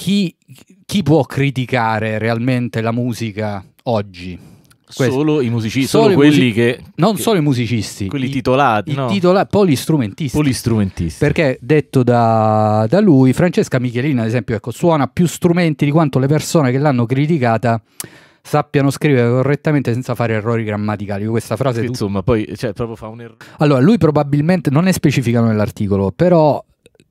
chi, chi può criticare realmente la musica oggi? Questo. Solo i musicisti, solo, solo quelli music- che... Non che, solo i musicisti. Quelli i, titolati, i, no? titola- polistrumentisti. strumentisti. Perché, detto da, da, lui, Francesca Michelina, ad esempio, ecco, suona più strumenti di quanto le persone che l'hanno criticata sappiano scrivere correttamente senza fare errori grammaticali. Questa frase... Che, Insomma, poi cioè, proprio fa un errore. Allora, lui probabilmente, non è specificato nell'articolo, però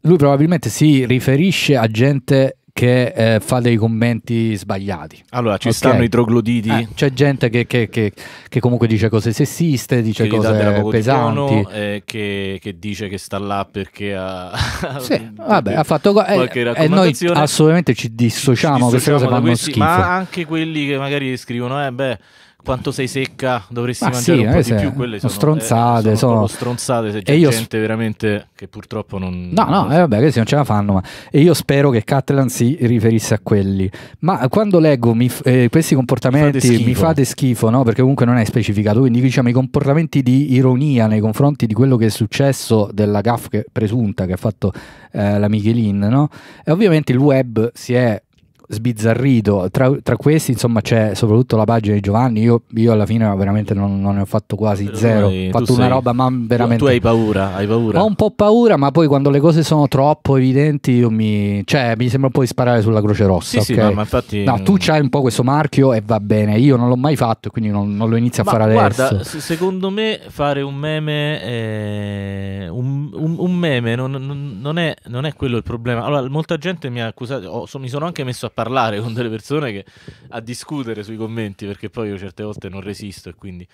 lui probabilmente si riferisce a gente che eh, fa dei commenti sbagliati. Allora, ci okay. stanno i trogloditi? Eh, c'è gente che, che, che, che, comunque dice cose sessiste, dice che cose pesanti. Tono, eh, che, dice che sta là perché ha, sì, vabbè, ha fatto eh, qualche E eh, noi assolutamente ci dissociamo, ci dissociamo queste cose fanno questi, schifo. Ma anche quelli che magari scrivono, eh beh quanto sei secca, dovresti Ma mangiare sì, un eh, po' se... di più. Quelle sono eh, eh, stronzate. Eh, sono, sono... stronzate se c'è io... gente veramente che purtroppo non. No, no, eh, vabbè, questi non ce la fanno. Ma... E io spero che Catalan si riferisse a quelli. Ma quando leggo mi, eh, questi comportamenti mi fate, mi fate schifo, no? perché comunque non è specificato. Quindi diciamo i comportamenti di ironia nei confronti di quello che è successo della gaff presunta che ha fatto eh, la Michelin. No? E ovviamente il web si è sbizzarrito. Tra, tra questi, insomma, c'è soprattutto la pagina di Giovanni. Io, io alla fine veramente non, non, ne ho fatto quasi zero. ho fatto una sei, roba, ma veramente. Tu, tu hai paura, hai paura. Ho un po' paura, ma poi quando le cose sono troppo evidenti, io mi. Cioè, mi sembra un po' di sparare sulla Croce Rossa. Sì, okay? sì, no, ma infatti. No, tu c'hai un po' questo marchio e va bene. Io non l'ho mai fatto, quindi non, non lo inizio ma a fare guarda, adesso. Guarda, secondo me fare un meme. Eh, un, un un meme non, non, è, non, è, quello il problema. Allora, molta gente mi ha accusato, oh, so, mi sono anche messo a parlare con delle persone che, a discutere sui commenti, perché poi io certe volte non resisto e quindi...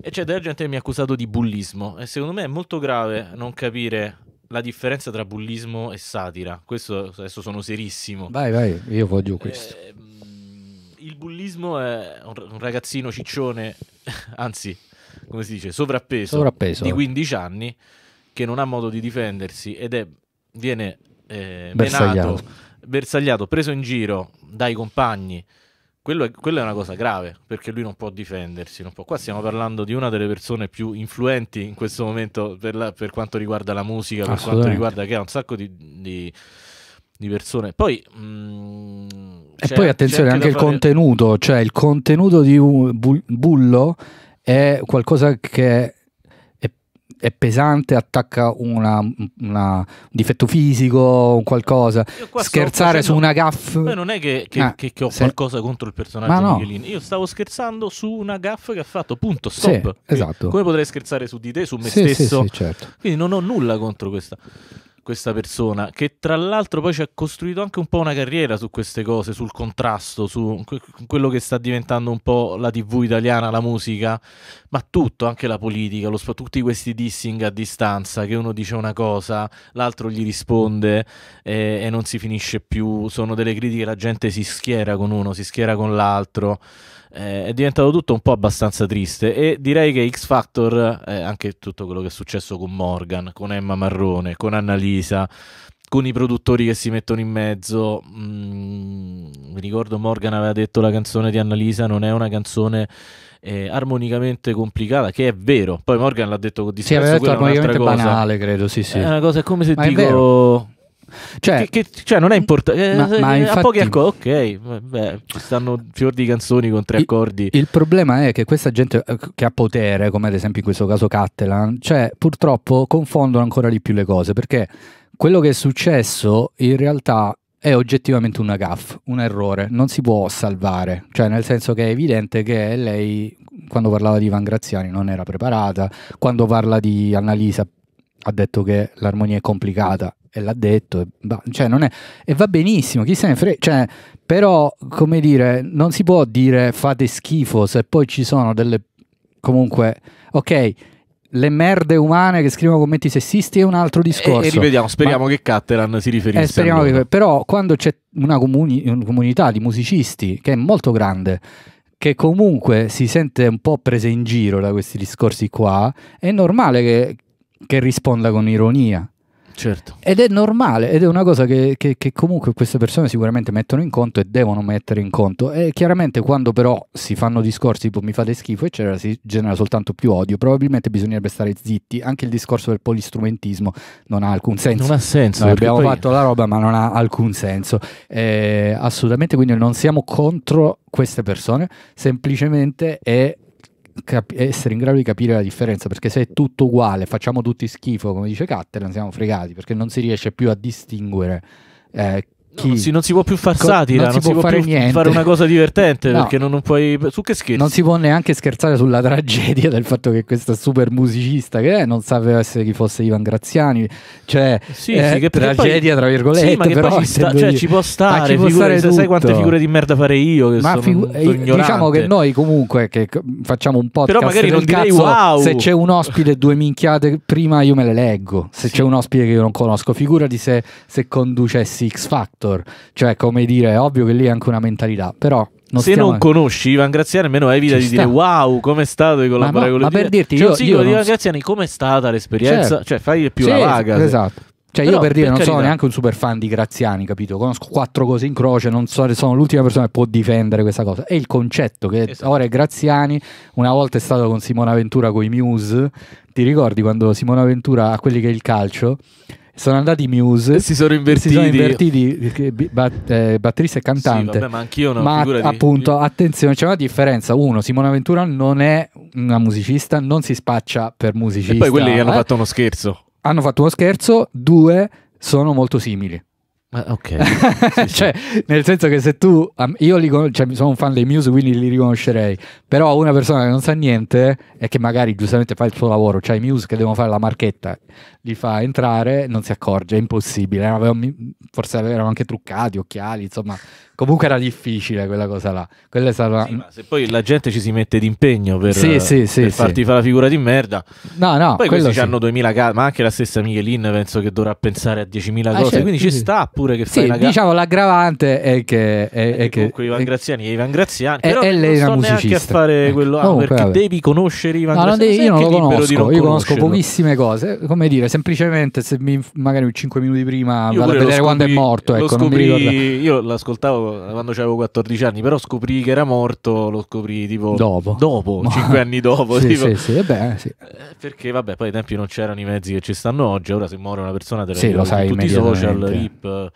E c'è della gente che mi ha accusato di bullismo e secondo me è molto grave non capire la differenza tra bullismo e satira. Questo adesso sono serissimo. Vai, vai, io voglio eh, questo. Eh, il bullismo è un ragazzino ciccione, anzi, come si dice, sovrappeso, sovrappeso. di 15 anni che non ha modo di difendersi ed è, viene eh, bersagliato. menato, bersagliato, preso in giro dai compagni. Quello è, quella è una cosa grave perché lui non può difendersi. Non può. Qua stiamo parlando di una delle persone più influenti in questo momento per, la, per quanto riguarda la musica, per quanto riguarda che ha un sacco di, di di persone. Poi, mh, mm, e poi attenzione anche, anche il fare... contenuto, cioè il contenuto di un Bullo è qualcosa che è pesante, attacca una, una, un difetto fisico, un qualcosa. Scherzare facendo... su una gaff. non è che, che, ah, che, che ho se... qualcosa contro il personaggio no. Michelini. Io stavo scherzando su una gaff che ha fatto, punto, stop. Sì, esatto. Come potrei scherzare su di te, su me sì, stesso? Sì, certo. Quindi non ho nulla contro questa questa persona, che tra l'altro poi ci ha costruito anche un po' una carriera su queste cose, sul contrasto, su quello che sta diventando un po' la TV italiana, la musica, ma tutto, anche la politica, lo, tutti questi dissing a distanza, che uno dice una cosa, l'altro gli risponde eh, e non si finisce più, sono delle critiche, la gente si schiera con uno, si schiera con l'altro eh, è diventato tutto un po' abbastanza triste e direi che X Factor, eh, anche tutto quello che è successo con Morgan, con Emma Marrone, con Annalisa, con i produttori che si mettono in mezzo, mh, mm, mi ricordo Morgan aveva detto la canzone di Annalisa non è una canzone... Eh, armonicamente complicata, che è vero. Poi Morgan l'ha detto con dissenso, sì, detto armonicamente banale, credo, sì, sì. È una cosa è come se Ma dico cioè, che, che, cioè non è importante. Eh, ma, eh, ma infatti, a pochi accordi, ok, beh, ci stanno fior di canzoni con tre il, accordi. Il problema è che questa gente eh, che ha potere, come ad esempio in questo caso Cattelan, cioè purtroppo confondono ancora di più le cose perché quello che è successo in realtà è oggettivamente una gaff, un errore, non si può salvare, cioè nel senso che è evidente che lei quando parlava di Van Graziani non era preparata, quando parla di Annalisa ha detto che l'armonia è complicata e l'ha detto, e, bah, cioè non è, e va benissimo, chi se ne frega, cioè, però come dire, non si può dire fate schifo se poi ci sono delle, comunque, ok, le merde umane che scrivono commenti sessisti è un altro discorso. E, e ripetiamo, speriamo ma... che Cattelan si riferisca. Eh, che... però quando c'è una, comuni... una comunità di musicisti che è molto grande, che comunque si sente un po' presa in giro da questi discorsi qua, è normale che, che risponda con ironia. Certo. Ed è normale, ed è una cosa che, che, che, comunque queste persone sicuramente mettono in conto e devono mettere in conto. E chiaramente quando però si fanno discorsi tipo mi fate schifo, eccetera, si genera soltanto più odio. Probabilmente bisognerebbe stare zitti. Anche il discorso del polistrumentismo non ha alcun senso. Non ha senso. Noi abbiamo poi... fatto la roba, ma non ha alcun senso. Eh, assolutamente, quindi non siamo contro queste persone, semplicemente è cap- essere in grado di capire la differenza, perché se è tutto uguale, facciamo tutti schifo, come dice Cattelan, siamo fregati, perché non si riesce più a distinguere eh, chi? Non si, non si può più far Co- satira, non si, si può, fare più niente. fare una cosa divertente no. perché non, non, puoi. Su che scherzi? Non si può neanche scherzare sulla tragedia del fatto che questo super musicista che è, non sapeva essere chi fosse Ivan Graziani, cioè sì, eh, sì, che tragedia, poi, tra virgolette. Sì, ma che però, ci, sta, cioè, ci può ah, stare, ci figure, sai quante figure di merda fare io? Che ma sono figu- eh, diciamo che noi comunque che facciamo un po' Però magari non direi wow. Se c'è un ospite, due minchiate prima io me le leggo. Se c'è un ospite che io non conosco, figurati se, se conducessi X Factor. Factor. Cioè, come dire, è ovvio che lì è anche una mentalità, però non se non a... conosci Ivan Graziani, almeno evita di sta. dire wow, com'è stato di collaborare ma, con lui. Ma per cioè, dirti, cioè, io, io di Ivan Graziani, com'è stata l'esperienza? Certo. Cioè, fai più sì, la vaga. Esatto. Cioè, Però, io per dire, per non carità. sono neanche un super fan di Graziani, capito? Conosco quattro cose in croce, non so, sono l'ultima persona che può difendere questa cosa. È il concetto che esatto. ora è Graziani, una volta è stato con Simona Ventura con i Muse. Ti ricordi quando Simona Ventura a quelli che è il calcio sono andati Muse si sono invertiti, si sono invertiti bat, eh, batterista e cantante sì, vabbè, ma anch'io no, ma figurati. appunto attenzione c'è una differenza uno Simona Ventura non è una musicista non si spaccia per musicista e poi quelli eh? hanno fatto uno scherzo hanno fatto uno scherzo due sono molto simili ma ok. Sì, cioè, nel senso che se tu. Io li, cioè, sono un fan dei Muse, quindi li riconoscerei. Però una persona che non sa niente e che magari giustamente fa il suo lavoro, cioè i Muse che devono fare la marchetta, li fa entrare, non si accorge, è impossibile. Eh, Avevano, forse erano anche truccati, occhiali, insomma. Comunque era difficile quella cosa là. Quella sarà... sì, se poi la gente ci si mette d'impegno per, sì, sì, per farti fare la figura di merda. No, no. Poi questi hanno 2000 casi, ma anche la stessa Michelin penso che dovrà pensare a 10.000 ah, cose, ah, certo, quindi ci sta oppure che sì, fai una diciamo l'aggravante è che, è, è che Ivan Graziani è Ivan Graziani è, però è lei non sto neanche a fare ecco. quello ecco. perché vabbè. devi conoscere Ivan no, Graziani devi, io non lo conosco non io conosco pochissime cose come dire semplicemente se mi, magari 5 minuti prima io vado a vedere scoprì, quando è morto ecco, scoprì, io l'ascoltavo quando avevo 14 anni però scoprì che era morto lo scoprì tipo dopo, dopo 5 anni dopo sì, tipo. sì, sì, beh, sì. Eh, perché vabbè poi ai tempi non c'erano i mezzi che ci stanno oggi ora se muore una persona te sì, lo sai tutti i social rip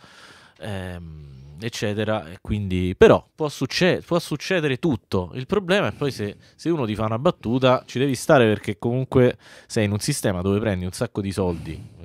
ehm, eccetera. E quindi, però, può, succe- può, succedere tutto. Il problema è poi se, se, uno ti fa una battuta, ci devi stare perché comunque sei in un sistema dove prendi un sacco di soldi